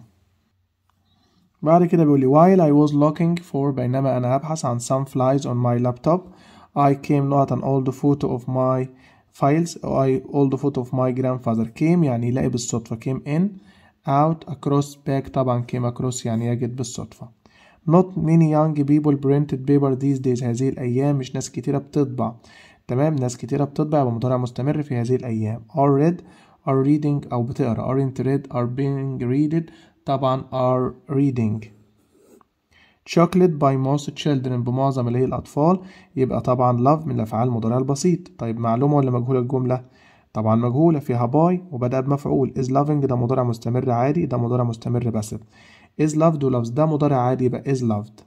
بعد كده بيقول لي while I was looking for بينما أنا أبحث عن some flies on my laptop I came not an old photo of my files I all the photo of my grandfather came يعني يلاقي بالصدفة came in out across back طبعا came across يعني يجد بالصدفة not many young people printed paper these days هذه الأيام مش ناس كتيرة بتطبع تمام ناس كتيرة بتطبع بمطالعة مستمر في هذه الأيام are read are reading أو بتقرا aren't read are being readed طبعا are reading chocolate by most children بمعظم اللي هي الأطفال يبقى طبعا love من الأفعال المضارع البسيط طيب معلومة ولا مجهولة الجملة؟ طبعا مجهولة فيها باي وبدأ بمفعول is loving ده مضارع مستمر عادي ده مضارع مستمر بس is loved و loves ده مضارع عادي يبقى is loved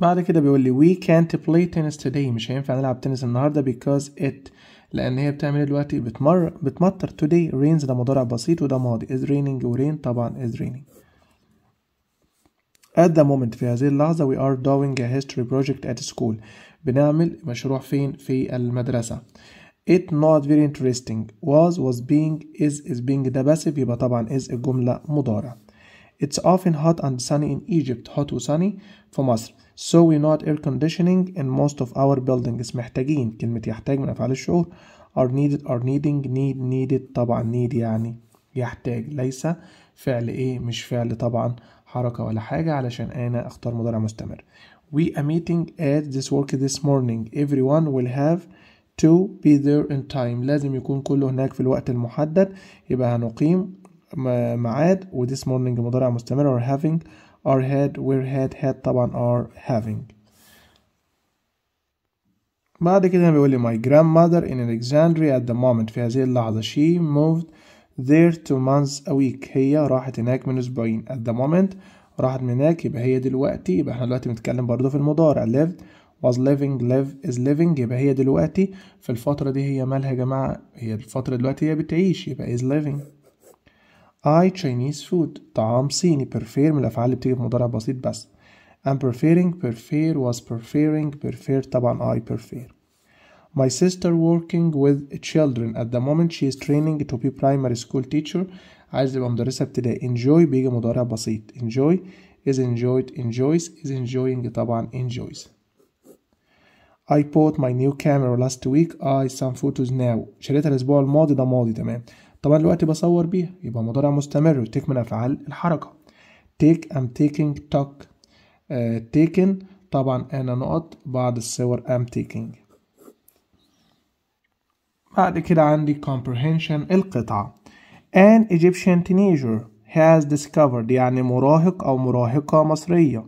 بعد كده بيقول لي we can't play tennis today مش هينفع نلعب تنس النهارده because it لان هي بتعمل إيه دلوقتي بتمر بتمطر today rains ده مضارع بسيط وده ماضي is raining و rain طبعا is raining at the moment في هذه اللحظة we are doing a history project at school بنعمل مشروع فين في المدرسة it not very interesting was was being is is being ده passive يبقى طبعا is الجملة مضارع it's often hot and sunny in Egypt hot و sunny في مصر so we not air conditioning in most of our buildings محتاجين كلمة يحتاج من أفعال الشعور are needed are needing need needed طبعا need يعني يحتاج ليس فعل ايه مش فعل طبعا حركة ولا حاجة علشان أنا أختار مضارع مستمر We are meeting at this work this morning everyone will have to be there in time لازم يكون كله هناك في الوقت المحدد يبقى هنقيم ميعاد و this morning مضارع مستمر are having or had where had had طبعا are having بعد كده بيقول لي my grandmother in Alexandria at the moment في هذه اللحظة she moved there two months a week هي راحت هناك من أسبوعين at the moment راحت من هناك يبقى هي دلوقتي يبقى احنا دلوقتي بنتكلم برضه في المضارع lived was living live is living يبقى هي دلوقتي في الفترة دي هي مالها يا جماعة هي الفترة دلوقتي هي بتعيش يبقى is living I Chinese food طعام صيني prefer من الأفعال اللي بتيجي في مضارع بسيط بس I'm preferring prefer was preferring prefer طبعا I prefer My sister working with children at the moment she is training to be primary school teacher عايز the مدرسة ابتدائي enjoy بيجي مضارع بسيط enjoy is enjoyed enjoys is enjoying طبعا enjoys I bought my new camera last week I some photos now شريتها الأسبوع الماضي ده ماضي تمام طبعا دلوقتي بصور بيها يبقى مضارع مستمر وتيك من أفعال الحركة take I'm taking talk uh, eh, taken طبعا أنا نقط بعض الصور I'm taking بعد كده عندي comprehension القطعة an Egyptian teenager has discovered يعني مراهق أو مراهقة مصرية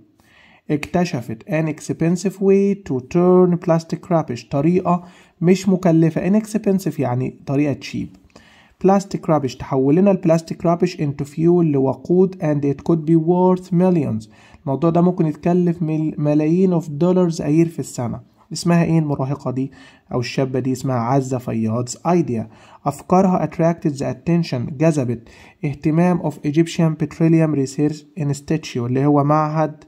اكتشفت an expensive way to turn plastic rubbish طريقة مش مكلفة an expensive يعني طريقة cheap plastic rubbish تحولنا البلاستيك rubbish into fuel لوقود and it could be worth millions الموضوع ده ممكن يتكلف ملايين of dollars a year في السنة اسمها ايه المراهقة دي او الشابة دي اسمها عزة فياض ايديا افكارها attracted the attention جذبت اهتمام of Egyptian Petroleum Research Institute اللي هو معهد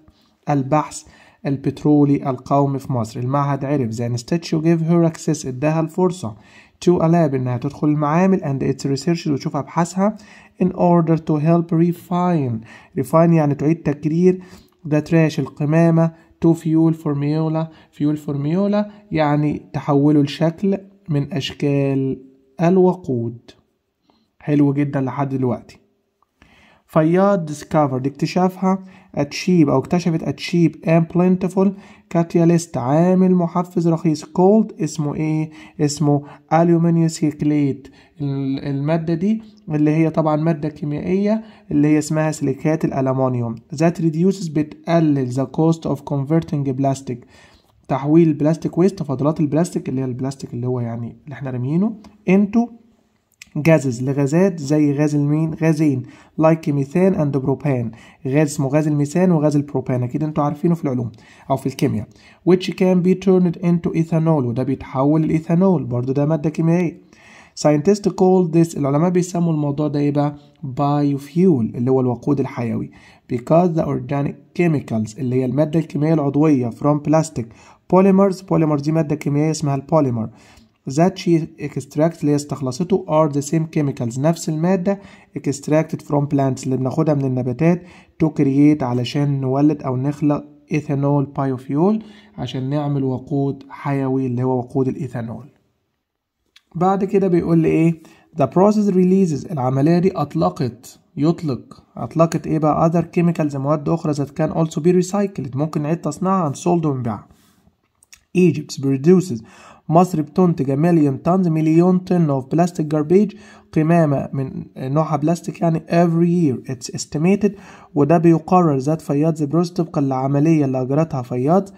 البحث البترولي القومي في مصر المعهد عرف the institute gave her access اداها الفرصة to a lab انها تدخل المعامل and its research وتشوف ابحاثها in order to help refine refine يعني تعيد تكرير ده تراش القمامة تو فيول فورميولا فيول فورميولا يعني تحوله لشكل من أشكال الوقود حلو جدا لحد دلوقتي فياض discovered اكتشافها اتشيب أو اكتشفت اتشيب ام بلنتفول catalyst عامل محفز رخيص كولد اسمه إيه؟ اسمه aluminium سيكليت المادة دي اللي هي طبعا مادة كيميائية اللي هي اسمها سيليكات الالومنيوم ذات reduces بتقلل the cost of converting plastic تحويل البلاستيك ويست فضلات البلاستيك اللي هي البلاستيك اللي هو يعني اللي احنا راميينه into جازز لغازات زي غاز المين غازين لايك ميثان اند بروبان غاز اسمه غاز الميثان وغاز البروبان اكيد انتوا عارفينه في العلوم او في الكيمياء which can be turned into ethanol وده بيتحول لايثانول برضه ده ماده كيميائيه scientists call this العلماء بيسموا الموضوع ده ايه بقى biofuel اللي هو الوقود الحيوي because the organic chemicals اللي هي المادة الكيميائية العضوية from plastic polymers polymers دي مادة كيميائية اسمها البوليمر that she extracts اللي هي استخلصته are the same chemicals نفس المادة extracted from plants اللي بناخدها من النباتات to create علشان نولد أو نخلق ethanol biofuel عشان نعمل وقود حيوي اللي هو وقود الإيثانول بعد كده بيقول لي إيه the process releases العملية دي أطلقت يطلق أطلقت إيه بقى other chemicals مواد أخرى that can also be recycled ممكن نعيد تصنيعها and sold ونبيعها Egypt produces مصر بتنتج مليون طن مليون طن اوف بلاستيك جاربيج قمامة من نوعها بلاستيك يعني every year it's estimated وده بيقرر ذات فياض زبروس طبقا للعملية اللي أجرتها فياض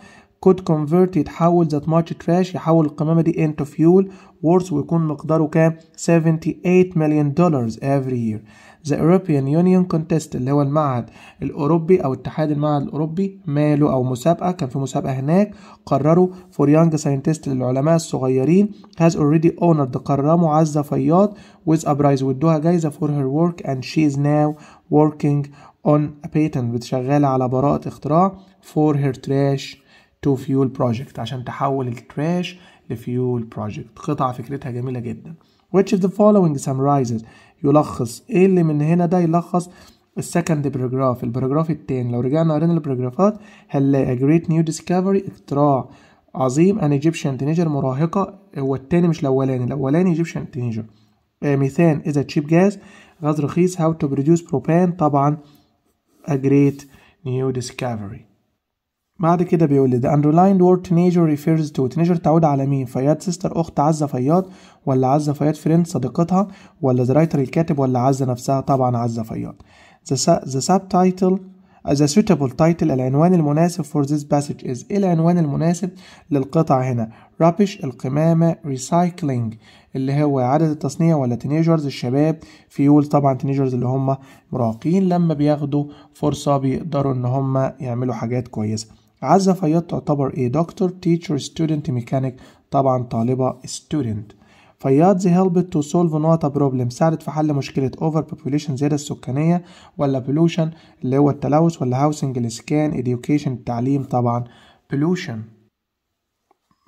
could convert يتحول ذات much trash يحول القمامة دي into fuel worth ويكون مقداره كام 78 مليون دولار every year ذا European يونيون كونتيست اللي هو المعهد الاوروبي او اتحاد المعهد الاوروبي ماله او مسابقه كان في مسابقه هناك قرروا فور يانج ساينتست للعلماء الصغيرين هاز اوريدي اونرد قرموا عزه فياض with a prize وادوها جايزه فور هير ورك and she is now working on a patent بتشغاله على براءه اختراع for her trash to fuel project عشان تحول التراش لفيول project قطعه فكرتها جميله جدا which of the following summarizes يلخص ايه اللي من هنا ده يلخص السكند باراجراف الباراجراف التاني لو رجعنا قرينا الباراجرافات هنلاقي جريت نيو ديسكفري اختراع عظيم ان ايجيبشن تينيجر مراهقه هو التاني مش الاولاني الاولاني ايجيبشن تينيجر ميثان اذا تشيب جاز غاز رخيص هاو تو بروديوس بروبان طبعا a great new discovery بعد كده بيقول ذا underlined word teenager refers to teenager تعود على مين فياد سيستر اخت عزه فياض ولا عزه فياض فريند صديقتها ولا the writer الكاتب ولا عزه نفسها طبعا عزه فياض the, the subtitle a uh, suitable title العنوان المناسب for this passage is إيه العنوان المناسب للقطع هنا rubbish القمامة recycling اللي هو عدد التصنيع ولا تينيجرز الشباب فيول طبعا تينيجرز اللي هم مراهقين لما بياخدوا فرصة بيقدروا إن هم يعملوا حاجات كويسة عزة فياض تعتبر ايه دكتور teacher student mechanic طبعا طالبة student فياض زي helped to solve نقطة problem ساعدت في حل مشكلة overpopulation زيادة السكانية ولا pollution اللي هو التلوث ولا housing الإسكان education التعليم طبعا pollution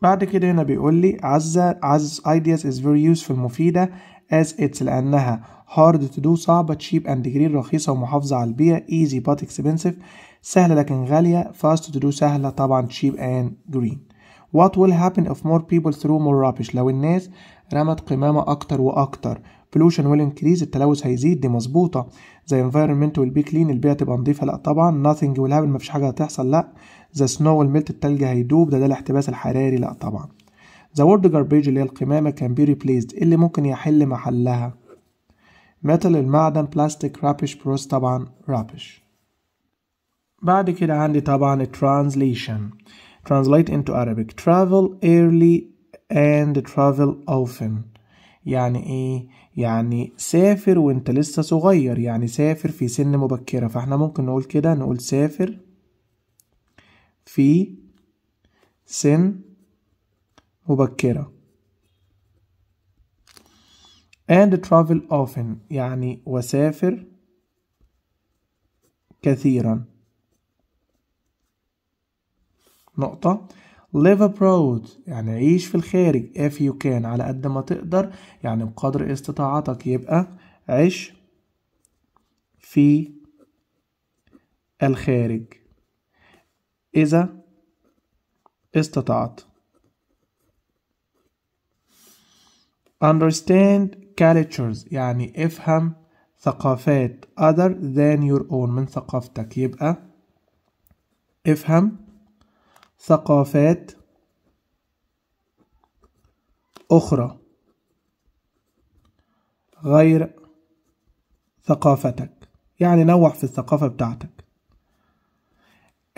بعد كده هنا بيقول لي عزة عز ideas is very useful مفيدة as it's لأنها hard to do صعبة cheap and degree رخيصة ومحافظة على البيئة easy but expensive سهلة لكن غالية fast to do سهلة طبعا cheap and green what will happen if more people throw more rubbish لو الناس رمت قمامة أكتر وأكتر pollution will increase التلوث هيزيد دي مظبوطة the environment will be clean البيئة تبقى نظيفة لأ طبعا nothing will happen مفيش حاجة هتحصل لأ the snow will melt التلج هيدوب ده ده الاحتباس الحراري لأ طبعا the word garbage اللي هي القمامة can be replaced اللي ممكن يحل محلها metal المعدن plastic rubbish بروس طبعا rubbish بعد كده عندي طبعا translation translate into Arabic travel early and travel often يعني ايه يعني سافر وانت لسه صغير يعني سافر في سن مبكرة فاحنا ممكن نقول كده نقول سافر في سن مبكرة and travel often يعني وسافر كثيرا نقطة live abroad يعني عيش في الخارج if you can على قد ما تقدر يعني بقدر استطاعتك يبقى عيش في الخارج إذا استطعت understand cultures يعني افهم ثقافات other than your own من ثقافتك يبقى افهم ثقافات أخرى غير ثقافتك يعني نوع في الثقافة بتاعتك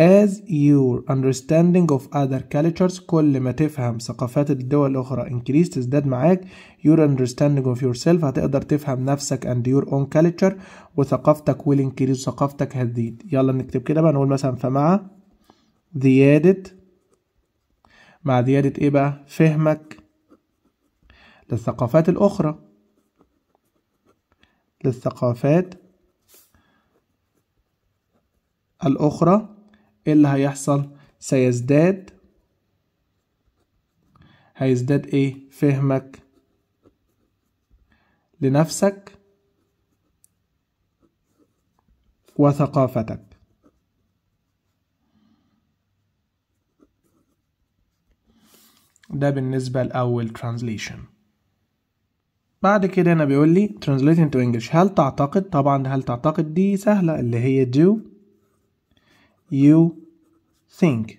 as your understanding of other cultures كل ما تفهم ثقافات الدول الأخرى increase تزداد معاك your understanding of yourself هتقدر تفهم نفسك and your own culture وثقافتك will increase ثقافتك هتزيد يلا نكتب كده بقى نقول مثلا فمع زيادة مع زيادة إيه بقى؟ فهمك للثقافات الأخرى للثقافات الأخرى اللي هيحصل سيزداد هيزداد إيه؟ فهمك لنفسك وثقافتك ده بالنسبة لأول translation بعد كده أنا بيقول لي translate into English هل تعتقد طبعا هل تعتقد دي سهلة اللي هي do you think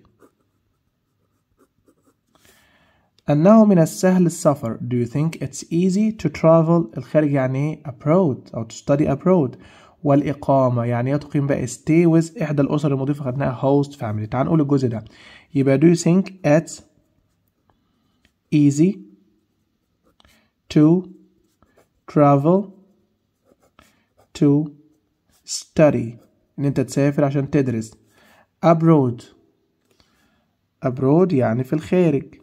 أنه من السهل السفر Do you think it's easy to travel الخارج يعني إيه abroad أو to study abroad والإقامة يعني إيه تقيم بقى stay with إحدى الأسر المضيفة خدناها host family تعال نقول الجزء ده يبقى do you think it's easy to travel to study ان انت تسافر عشان تدرس abroad abroad يعني في الخارج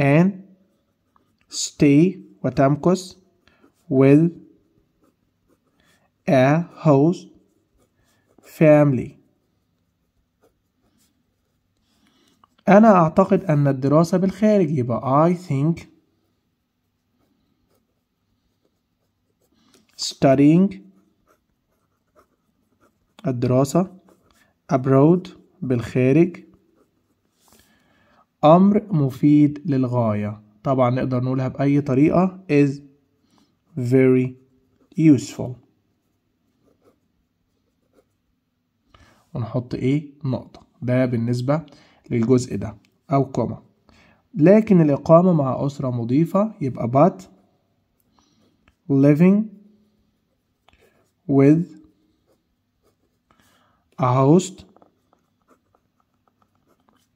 and stay وتمكث with a host family أنا أعتقد أن الدراسة بالخارج يبقى I think studying الدراسة abroad بالخارج أمر مفيد للغاية طبعا نقدر نقولها بأي طريقة is very useful ونحط ايه نقطة ده بالنسبة للجزء ده أو كما لكن الإقامة مع أسرة مضيفة يبقى but living with a host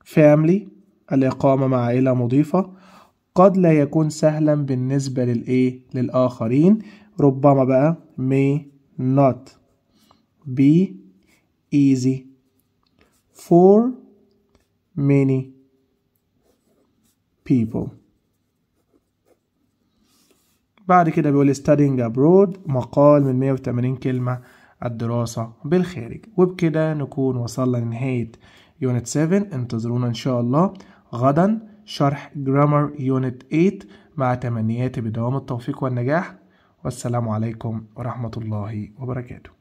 family الإقامة مع عائلة مضيفة قد لا يكون سهلا بالنسبة للإيه للآخرين ربما بقى may not be easy for many people بعد كده بيقول studying abroad مقال من 180 كلمة الدراسة بالخارج وبكده نكون وصلنا لنهاية يونت 7 انتظرونا إن شاء الله غدا شرح grammar unit 8 مع تمنياتي بدوام التوفيق والنجاح والسلام عليكم ورحمة الله وبركاته